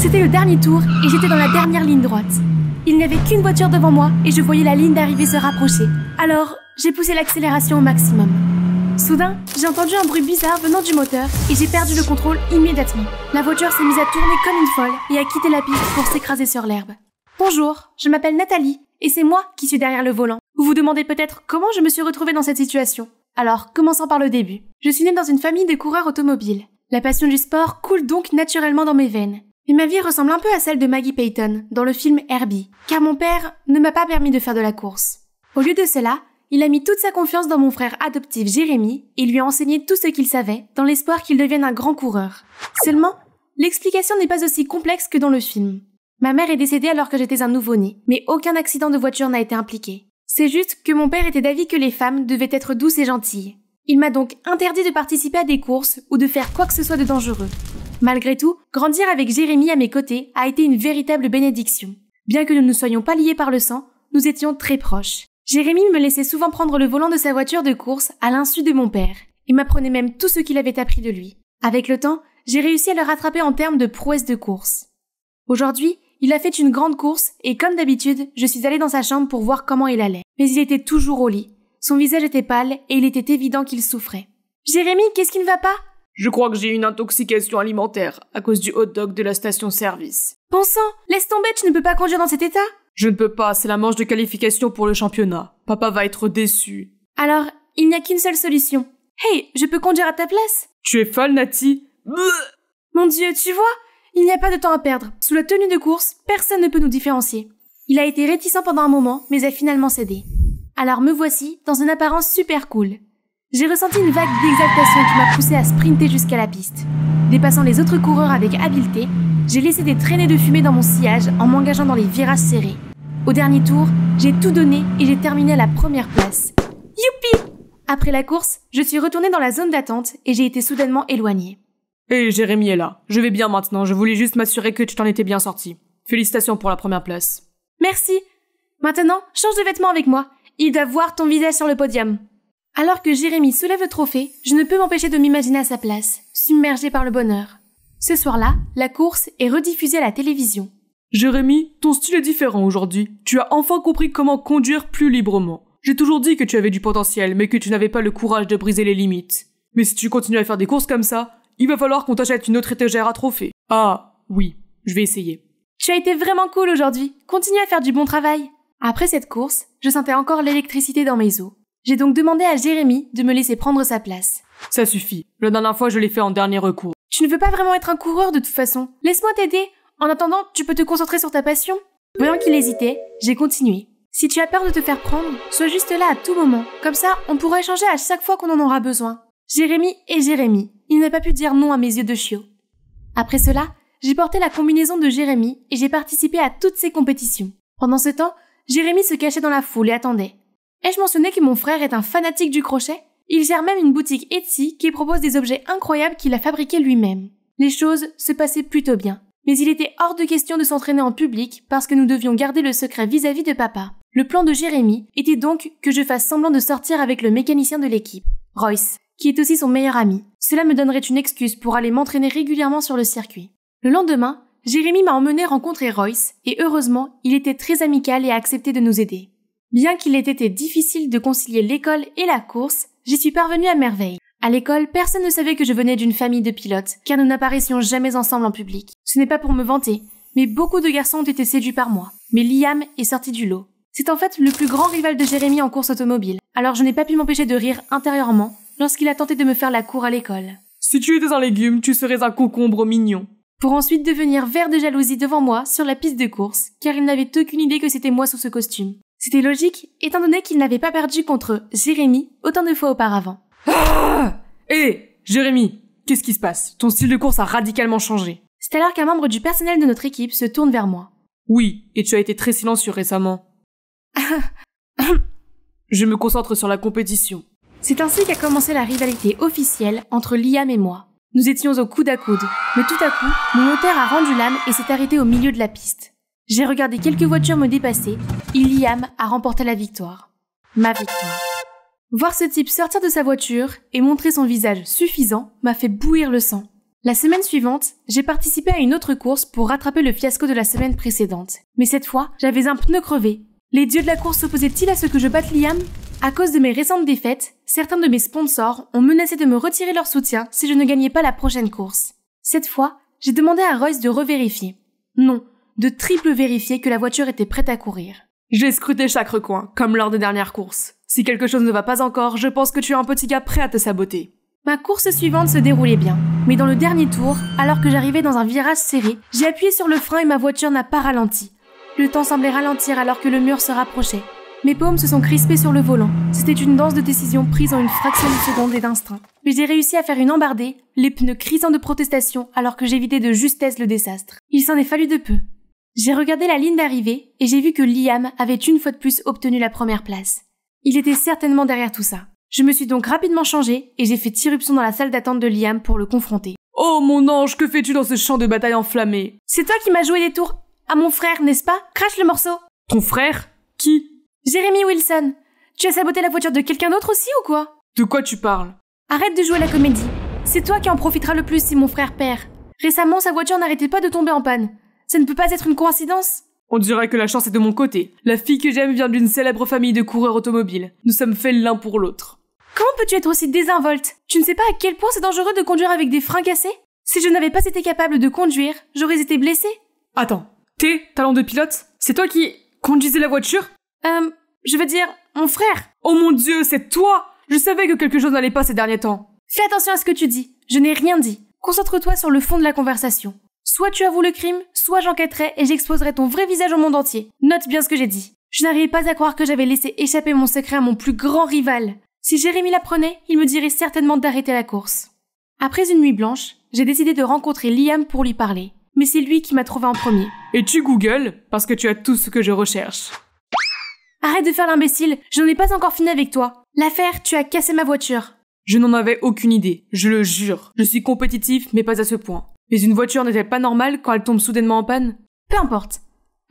C'était le dernier tour et j'étais dans la dernière ligne droite. Il n'y avait qu'une voiture devant moi et je voyais la ligne d'arrivée se rapprocher. Alors, j'ai poussé l'accélération au maximum. Soudain, j'ai entendu un bruit bizarre venant du moteur et j'ai perdu le contrôle immédiatement. La voiture s'est mise à tourner comme une folle et a quitté la piste pour s'écraser sur l'herbe. Bonjour, je m'appelle Nathalie et c'est moi qui suis derrière le volant. Vous vous demandez peut-être comment je me suis retrouvée dans cette situation. Alors, commençons par le début. Je suis née dans une famille de coureurs automobiles. La passion du sport coule donc naturellement dans mes veines. Mais ma vie ressemble un peu à celle de Maggie Payton dans le film Herbie, car mon père ne m'a pas permis de faire de la course. Au lieu de cela, il a mis toute sa confiance dans mon frère adoptif Jérémy et lui a enseigné tout ce qu'il savait dans l'espoir qu'il devienne un grand coureur. Seulement, l'explication n'est pas aussi complexe que dans le film. Ma mère est décédée alors que j'étais un nouveau-né, mais aucun accident de voiture n'a été impliqué. C'est juste que mon père était d'avis que les femmes devaient être douces et gentilles. Il m'a donc interdit de participer à des courses ou de faire quoi que ce soit de dangereux. Malgré tout, grandir avec Jérémy à mes côtés a été une véritable bénédiction. Bien que nous ne soyons pas liés par le sang, nous étions très proches. Jérémy me laissait souvent prendre le volant de sa voiture de course à l'insu de mon père. Il m'apprenait même tout ce qu'il avait appris de lui. Avec le temps, j'ai réussi à le rattraper en termes de prouesse de course. Aujourd'hui, il a fait une grande course et comme d'habitude, je suis allée dans sa chambre pour voir comment il allait. Mais il était toujours au lit. Son visage était pâle et il était évident qu'il souffrait. Jérémy, qu'est-ce qui ne va pas je crois que j'ai une intoxication alimentaire à cause du hot dog de la station-service. Bon sang, laisse tomber, tu ne peux pas conduire dans cet état Je ne peux pas, c'est la manche de qualification pour le championnat. Papa va être déçu. Alors, il n'y a qu'une seule solution. Hey, je peux conduire à ta place Tu es folle, Nati Mon dieu, tu vois Il n'y a pas de temps à perdre. Sous la tenue de course, personne ne peut nous différencier. Il a été réticent pendant un moment, mais a finalement cédé. Alors me voici, dans une apparence super cool. J'ai ressenti une vague d'exaltation qui m'a poussé à sprinter jusqu'à la piste. Dépassant les autres coureurs avec habileté, j'ai laissé des traînées de fumée dans mon sillage en m'engageant dans les virages serrés. Au dernier tour, j'ai tout donné et j'ai terminé à la première place. Youpi Après la course, je suis retournée dans la zone d'attente et j'ai été soudainement éloignée. Hé, Jérémy est là. Je vais bien maintenant. Je voulais juste m'assurer que tu t'en étais bien sorti. Félicitations pour la première place. Merci. Maintenant, change de vêtements avec moi. Il doit voir ton visage sur le podium. Alors que Jérémy soulève le trophée, je ne peux m'empêcher de m'imaginer à sa place, submergée par le bonheur. Ce soir-là, la course est rediffusée à la télévision. Jérémy, ton style est différent aujourd'hui. Tu as enfin compris comment conduire plus librement. J'ai toujours dit que tu avais du potentiel, mais que tu n'avais pas le courage de briser les limites. Mais si tu continues à faire des courses comme ça, il va falloir qu'on t'achète une autre étagère à trophée. Ah, oui, je vais essayer. Tu as été vraiment cool aujourd'hui. Continue à faire du bon travail. Après cette course, je sentais encore l'électricité dans mes os. J'ai donc demandé à Jérémy de me laisser prendre sa place. Ça suffit. La dernière fois, je l'ai fait en dernier recours. Tu ne veux pas vraiment être un coureur de toute façon. Laisse-moi t'aider. En attendant, tu peux te concentrer sur ta passion. Voyant qu'il hésitait, j'ai continué. Si tu as peur de te faire prendre, sois juste là à tout moment. Comme ça, on pourra échanger à chaque fois qu'on en aura besoin. Jérémy et Jérémy. Il n'a pas pu dire non à mes yeux de chiot. Après cela, j'ai porté la combinaison de Jérémy et j'ai participé à toutes ses compétitions. Pendant ce temps, Jérémy se cachait dans la foule et attendait. Ai-je mentionné que mon frère est un fanatique du crochet Il gère même une boutique Etsy qui propose des objets incroyables qu'il a fabriqués lui-même. Les choses se passaient plutôt bien. Mais il était hors de question de s'entraîner en public parce que nous devions garder le secret vis-à-vis -vis de papa. Le plan de Jérémy était donc que je fasse semblant de sortir avec le mécanicien de l'équipe, Royce, qui est aussi son meilleur ami. Cela me donnerait une excuse pour aller m'entraîner régulièrement sur le circuit. Le lendemain, Jérémy m'a emmené rencontrer Royce et heureusement, il était très amical et a accepté de nous aider. Bien qu'il ait été difficile de concilier l'école et la course, j'y suis parvenue à merveille. À l'école, personne ne savait que je venais d'une famille de pilotes, car nous n'apparaissions jamais ensemble en public. Ce n'est pas pour me vanter, mais beaucoup de garçons ont été séduits par moi. Mais Liam est sorti du lot. C'est en fait le plus grand rival de Jérémy en course automobile, alors je n'ai pas pu m'empêcher de rire intérieurement lorsqu'il a tenté de me faire la cour à l'école. Si tu étais un légume, tu serais un concombre mignon. Pour ensuite devenir vert de jalousie devant moi sur la piste de course, car il n'avait aucune idée que c'était moi sous ce costume. C'était logique, étant donné qu'il n'avait pas perdu contre Jérémy autant de fois auparavant. Hé ah eh, Jérémy Qu'est-ce qui se passe Ton style de course a radicalement changé. C'est alors qu'un membre du personnel de notre équipe se tourne vers moi. Oui, et tu as été très silencieux récemment. Je me concentre sur la compétition. C'est ainsi qu'a commencé la rivalité officielle entre Liam et moi. Nous étions au coude à coude, mais tout à coup, mon moteur a rendu l'âme et s'est arrêté au milieu de la piste. J'ai regardé quelques voitures me dépasser. Et Liam a remporté la victoire. Ma victoire. Voir ce type sortir de sa voiture et montrer son visage suffisant m'a fait bouillir le sang. La semaine suivante, j'ai participé à une autre course pour rattraper le fiasco de la semaine précédente. Mais cette fois, j'avais un pneu crevé. Les dieux de la course s'opposaient-ils à ce que je batte Liam À cause de mes récentes défaites, certains de mes sponsors ont menacé de me retirer leur soutien si je ne gagnais pas la prochaine course. Cette fois, j'ai demandé à Royce de revérifier. Non, de triple vérifier que la voiture était prête à courir. J'ai scruté chaque recoin, comme lors des dernières courses. Si quelque chose ne va pas encore, je pense que tu es un petit gars prêt à te saboter. Ma course suivante se déroulait bien, mais dans le dernier tour, alors que j'arrivais dans un virage serré, j'ai appuyé sur le frein et ma voiture n'a pas ralenti. Le temps semblait ralentir alors que le mur se rapprochait. Mes paumes se sont crispées sur le volant. C'était une danse de décision prise en une fraction de seconde et d'instinct. Mais j'ai réussi à faire une embardée, les pneus crisant de protestation alors que j'évitais de justesse le désastre. Il s'en est fallu de peu. J'ai regardé la ligne d'arrivée et j'ai vu que Liam avait une fois de plus obtenu la première place. Il était certainement derrière tout ça. Je me suis donc rapidement changée et j'ai fait irruption dans la salle d'attente de Liam pour le confronter. Oh mon ange, que fais-tu dans ce champ de bataille enflammé C'est toi qui m'as joué des tours à mon frère, n'est-ce pas Crache le morceau Ton frère Qui Jérémy Wilson Tu as saboté la voiture de quelqu'un d'autre aussi ou quoi De quoi tu parles Arrête de jouer la comédie. C'est toi qui en profiteras le plus si mon frère perd. Récemment, sa voiture n'arrêtait pas de tomber en panne. Ça ne peut pas être une coïncidence On dirait que la chance est de mon côté. La fille que j'aime vient d'une célèbre famille de coureurs automobiles. Nous sommes faits l'un pour l'autre. Comment peux-tu être aussi désinvolte Tu ne sais pas à quel point c'est dangereux de conduire avec des freins cassés Si je n'avais pas été capable de conduire, j'aurais été blessée. Attends, t'es talent de pilote C'est toi qui conduisais la voiture Euh, je veux dire, mon frère. Oh mon dieu, c'est toi Je savais que quelque chose n'allait pas ces derniers temps. Fais attention à ce que tu dis. Je n'ai rien dit. Concentre-toi sur le fond de la conversation. Soit tu avoues le crime, soit j'enquêterai et j'exposerai ton vrai visage au monde entier. Note bien ce que j'ai dit. Je n'arrivais pas à croire que j'avais laissé échapper mon secret à mon plus grand rival. Si Jérémy l'apprenait, il me dirait certainement d'arrêter la course. Après une nuit blanche, j'ai décidé de rencontrer Liam pour lui parler. Mais c'est lui qui m'a trouvé en premier. Et tu Google, parce que tu as tout ce que je recherche. Arrête de faire l'imbécile, je n'en ai pas encore fini avec toi. L'affaire, tu as cassé ma voiture. Je n'en avais aucune idée, je le jure. Je suis compétitif, mais pas à ce point. Mais une voiture n'est-elle pas normale quand elle tombe soudainement en panne Peu importe.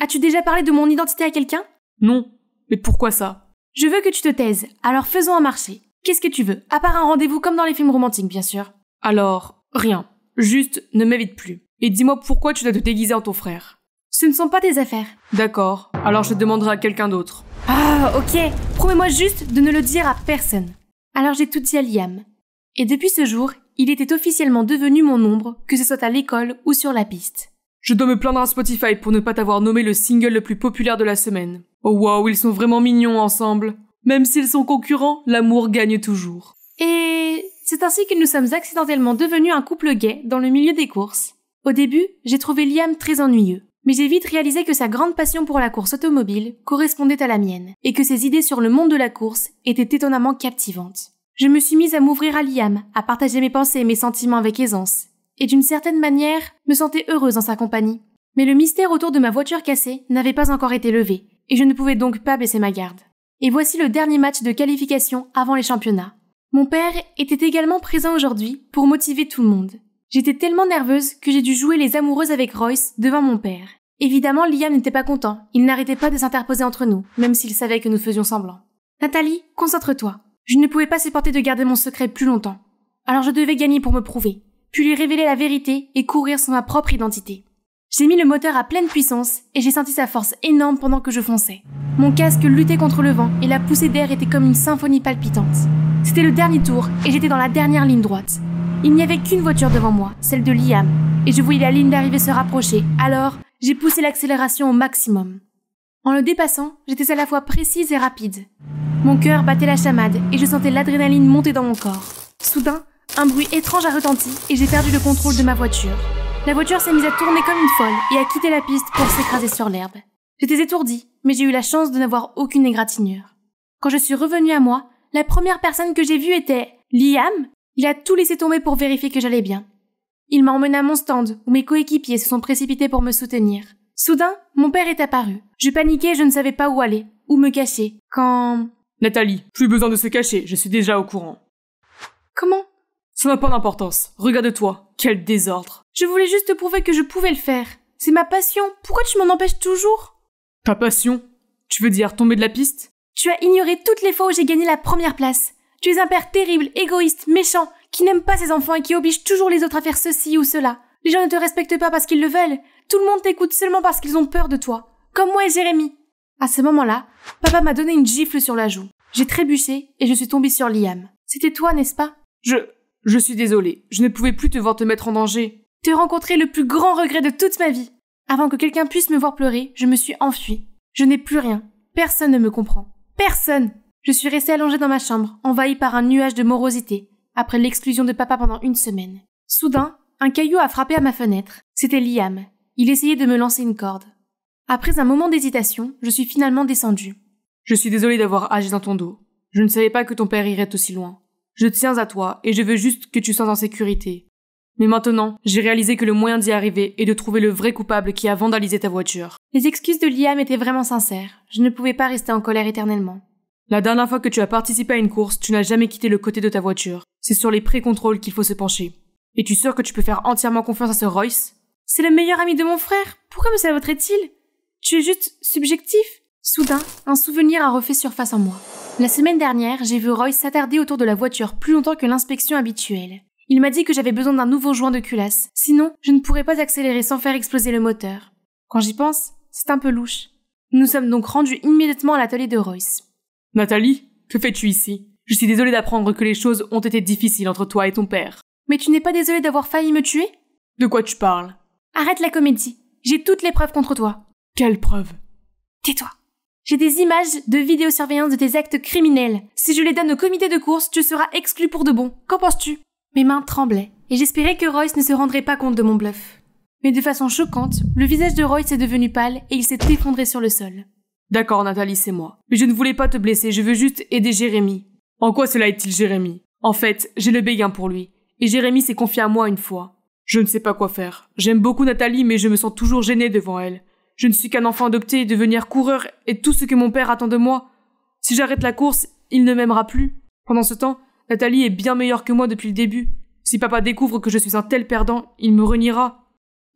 As-tu déjà parlé de mon identité à quelqu'un Non. Mais pourquoi ça Je veux que tu te taises, alors faisons un marché. Qu'est-ce que tu veux À part un rendez-vous comme dans les films romantiques, bien sûr. Alors, rien. Juste, ne m'évite plus. Et dis-moi pourquoi tu dois te déguiser en ton frère. Ce ne sont pas tes affaires. D'accord, alors je te demanderai à quelqu'un d'autre. Ah, ok. Promets-moi juste de ne le dire à personne alors j'ai tout dit à Liam. Et depuis ce jour, il était officiellement devenu mon ombre, que ce soit à l'école ou sur la piste. Je dois me plaindre à Spotify pour ne pas t'avoir nommé le single le plus populaire de la semaine. Oh wow, ils sont vraiment mignons ensemble. Même s'ils sont concurrents, l'amour gagne toujours. Et c'est ainsi que nous sommes accidentellement devenus un couple gay dans le milieu des courses. Au début, j'ai trouvé Liam très ennuyeux mais j'ai vite réalisé que sa grande passion pour la course automobile correspondait à la mienne, et que ses idées sur le monde de la course étaient étonnamment captivantes. Je me suis mise à m'ouvrir à Liam, à partager mes pensées et mes sentiments avec aisance, et d'une certaine manière, me sentais heureuse en sa compagnie. Mais le mystère autour de ma voiture cassée n'avait pas encore été levé, et je ne pouvais donc pas baisser ma garde. Et voici le dernier match de qualification avant les championnats. Mon père était également présent aujourd'hui pour motiver tout le monde. J'étais tellement nerveuse que j'ai dû jouer les amoureuses avec Royce devant mon père. Évidemment, Liam n'était pas content. Il n'arrêtait pas de s'interposer entre nous, même s'il savait que nous faisions semblant. Nathalie, concentre-toi. Je ne pouvais pas supporter de garder mon secret plus longtemps. Alors je devais gagner pour me prouver, puis lui révéler la vérité et courir sur ma propre identité. J'ai mis le moteur à pleine puissance et j'ai senti sa force énorme pendant que je fonçais. Mon casque luttait contre le vent et la poussée d'air était comme une symphonie palpitante. C'était le dernier tour et j'étais dans la dernière ligne droite. Il n'y avait qu'une voiture devant moi, celle de Liam, et je voyais la ligne d'arrivée se rapprocher, alors j'ai poussé l'accélération au maximum. En le dépassant, j'étais à la fois précise et rapide. Mon cœur battait la chamade et je sentais l'adrénaline monter dans mon corps. Soudain, un bruit étrange a retenti et j'ai perdu le contrôle de ma voiture. La voiture s'est mise à tourner comme une folle et a quitté la piste pour s'écraser sur l'herbe. J'étais étourdie, mais j'ai eu la chance de n'avoir aucune égratignure. Quand je suis revenue à moi, la première personne que j'ai vue était Liam il a tout laissé tomber pour vérifier que j'allais bien. Il m'a emmené à mon stand, où mes coéquipiers se sont précipités pour me soutenir. Soudain, mon père est apparu. Je paniquais, je ne savais pas où aller, où me cacher. Quand... Nathalie, plus besoin de se cacher, je suis déjà au courant. Comment Ça n'a pas d'importance. Regarde-toi. Quel désordre. Je voulais juste te prouver que je pouvais le faire. C'est ma passion. Pourquoi tu m'en empêches toujours Ta passion Tu veux dire tomber de la piste Tu as ignoré toutes les fois où j'ai gagné la première place. Tu es un père terrible, égoïste, méchant, qui n'aime pas ses enfants et qui oblige toujours les autres à faire ceci ou cela. Les gens ne te respectent pas parce qu'ils le veulent. Tout le monde t'écoute seulement parce qu'ils ont peur de toi. Comme moi et Jérémy. À ce moment-là, papa m'a donné une gifle sur la joue. J'ai trébuché et je suis tombée sur Liam. C'était toi, n'est-ce pas Je... Je suis désolée. Je ne pouvais plus te voir te mettre en danger. Te rencontrer le plus grand regret de toute ma vie. Avant que quelqu'un puisse me voir pleurer, je me suis enfuie. Je n'ai plus rien. Personne ne me comprend. Personne je suis restée allongée dans ma chambre, envahie par un nuage de morosité, après l'exclusion de papa pendant une semaine. Soudain, un caillou a frappé à ma fenêtre. C'était Liam. Il essayait de me lancer une corde. Après un moment d'hésitation, je suis finalement descendue. Je suis désolée d'avoir agi dans ton dos. Je ne savais pas que ton père irait aussi loin. Je tiens à toi et je veux juste que tu sois en sécurité. Mais maintenant, j'ai réalisé que le moyen d'y arriver est de trouver le vrai coupable qui a vandalisé ta voiture. Les excuses de Liam étaient vraiment sincères. Je ne pouvais pas rester en colère éternellement. La dernière fois que tu as participé à une course, tu n'as jamais quitté le côté de ta voiture. C'est sur les pré-contrôles qu'il faut se pencher. Es-tu sûr que tu peux faire entièrement confiance à ce Royce C'est le meilleur ami de mon frère. Pourquoi me saboterait-il Tu es juste subjectif. Soudain, un souvenir a refait surface en moi. La semaine dernière, j'ai vu Royce s'attarder autour de la voiture plus longtemps que l'inspection habituelle. Il m'a dit que j'avais besoin d'un nouveau joint de culasse, sinon je ne pourrais pas accélérer sans faire exploser le moteur. Quand j'y pense, c'est un peu louche. Nous sommes donc rendus immédiatement à l'atelier de Royce. Nathalie, que fais-tu ici Je suis désolée d'apprendre que les choses ont été difficiles entre toi et ton père. Mais tu n'es pas désolée d'avoir failli me tuer De quoi tu parles Arrête la comédie. J'ai toutes les preuves contre toi. Quelles preuves Tais-toi. J'ai des images de vidéosurveillance de tes actes criminels. Si je les donne au comité de course, tu seras exclu pour de bon. Qu'en penses-tu Mes mains tremblaient, et j'espérais que Royce ne se rendrait pas compte de mon bluff. Mais de façon choquante, le visage de Royce est devenu pâle et il s'est effondré sur le sol. D'accord, Nathalie, c'est moi. Mais je ne voulais pas te blesser, je veux juste aider Jérémy. En quoi cela est-il Jérémy En fait, j'ai le béguin pour lui. Et Jérémy s'est confié à moi une fois. Je ne sais pas quoi faire. J'aime beaucoup Nathalie, mais je me sens toujours gênée devant elle. Je ne suis qu'un enfant adopté, devenir coureur est tout ce que mon père attend de moi. Si j'arrête la course, il ne m'aimera plus. Pendant ce temps, Nathalie est bien meilleure que moi depuis le début. Si papa découvre que je suis un tel perdant, il me reniera.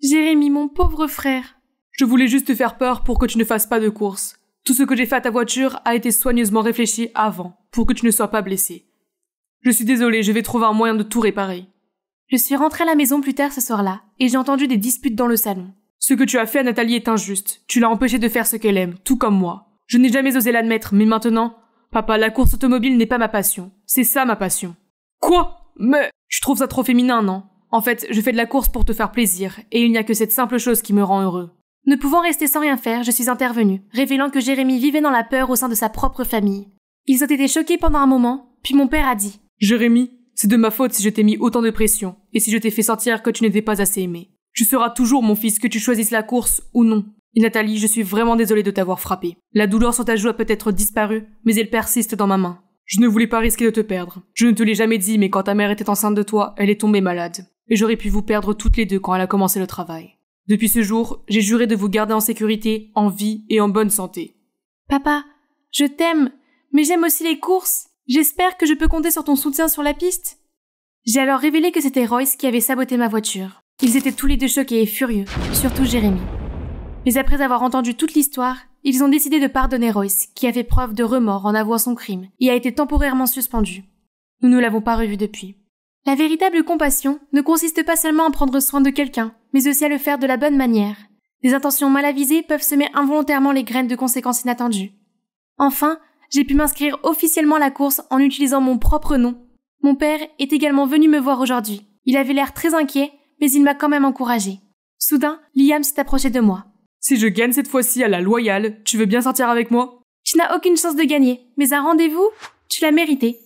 Jérémy, mon pauvre frère. Je voulais juste te faire peur pour que tu ne fasses pas de course. Tout ce que j'ai fait à ta voiture a été soigneusement réfléchi avant, pour que tu ne sois pas blessé. Je suis désolé. je vais trouver un moyen de tout réparer. Je suis rentrée à la maison plus tard ce soir-là, et j'ai entendu des disputes dans le salon. Ce que tu as fait à Nathalie est injuste. Tu l'as empêchée de faire ce qu'elle aime, tout comme moi. Je n'ai jamais osé l'admettre, mais maintenant, papa, la course automobile n'est pas ma passion. C'est ça ma passion. Quoi? Mais, je trouve ça trop féminin, non? En fait, je fais de la course pour te faire plaisir, et il n'y a que cette simple chose qui me rend heureux. Ne pouvant rester sans rien faire, je suis intervenue, révélant que Jérémy vivait dans la peur au sein de sa propre famille. Ils ont été choqués pendant un moment, puis mon père a dit Jérémy, c'est de ma faute si je t'ai mis autant de pression, et si je t'ai fait sentir que tu n'étais pas assez aimé. Tu seras toujours mon fils, que tu choisisses la course ou non. Et Nathalie, je suis vraiment désolée de t'avoir frappé. La douleur sur ta joue a peut-être disparu, mais elle persiste dans ma main. Je ne voulais pas risquer de te perdre. Je ne te l'ai jamais dit, mais quand ta mère était enceinte de toi, elle est tombée malade. Et j'aurais pu vous perdre toutes les deux quand elle a commencé le travail. Depuis ce jour, j'ai juré de vous garder en sécurité, en vie et en bonne santé. Papa, je t'aime, mais j'aime aussi les courses. J'espère que je peux compter sur ton soutien sur la piste. J'ai alors révélé que c'était Royce qui avait saboté ma voiture. Ils étaient tous les deux choqués et furieux, surtout Jérémy. Mais après avoir entendu toute l'histoire, ils ont décidé de pardonner Royce, qui a fait preuve de remords en avouant son crime et a été temporairement suspendu. Nous ne l'avons pas revu depuis. La véritable compassion ne consiste pas seulement à prendre soin de quelqu'un, mais aussi à le faire de la bonne manière. Des intentions mal avisées peuvent semer involontairement les graines de conséquences inattendues. Enfin, j'ai pu m'inscrire officiellement à la course en utilisant mon propre nom. Mon père est également venu me voir aujourd'hui. Il avait l'air très inquiet, mais il m'a quand même encouragé. Soudain, Liam s'est approché de moi. Si je gagne cette fois-ci à la loyale, tu veux bien sortir avec moi Tu n'as aucune chance de gagner, mais un rendez-vous, tu l'as mérité.